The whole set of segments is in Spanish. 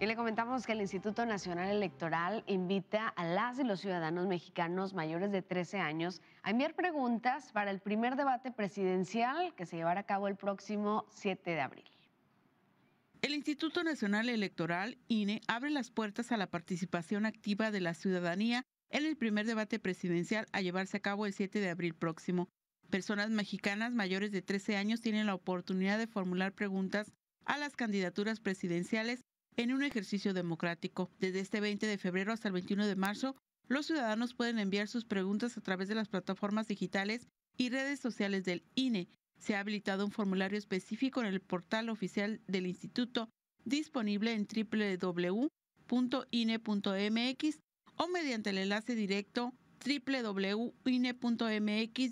Y le comentamos que el Instituto Nacional Electoral invita a las y los ciudadanos mexicanos mayores de 13 años a enviar preguntas para el primer debate presidencial que se llevará a cabo el próximo 7 de abril. El Instituto Nacional Electoral, INE, abre las puertas a la participación activa de la ciudadanía en el primer debate presidencial a llevarse a cabo el 7 de abril próximo. Personas mexicanas mayores de 13 años tienen la oportunidad de formular preguntas a las candidaturas presidenciales en un ejercicio democrático. Desde este 20 de febrero hasta el 21 de marzo, los ciudadanos pueden enviar sus preguntas a través de las plataformas digitales y redes sociales del INE. Se ha habilitado un formulario específico en el portal oficial del instituto disponible en www.ine.mx o mediante el enlace directo www.ine.mx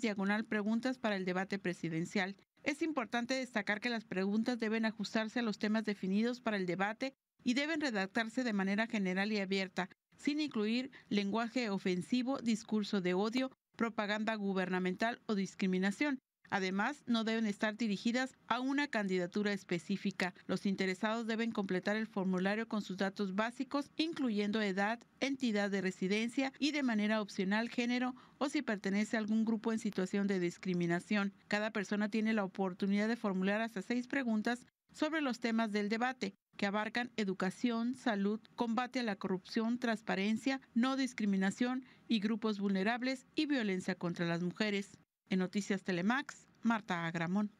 diagonal preguntas para el debate presidencial. Es importante destacar que las preguntas deben ajustarse a los temas definidos para el debate y deben redactarse de manera general y abierta, sin incluir lenguaje ofensivo, discurso de odio, propaganda gubernamental o discriminación. Además, no deben estar dirigidas a una candidatura específica. Los interesados deben completar el formulario con sus datos básicos, incluyendo edad, entidad de residencia y de manera opcional género o si pertenece a algún grupo en situación de discriminación. Cada persona tiene la oportunidad de formular hasta seis preguntas sobre los temas del debate que abarcan educación, salud, combate a la corrupción, transparencia, no discriminación y grupos vulnerables y violencia contra las mujeres. En Noticias Telemax, Marta Agramón.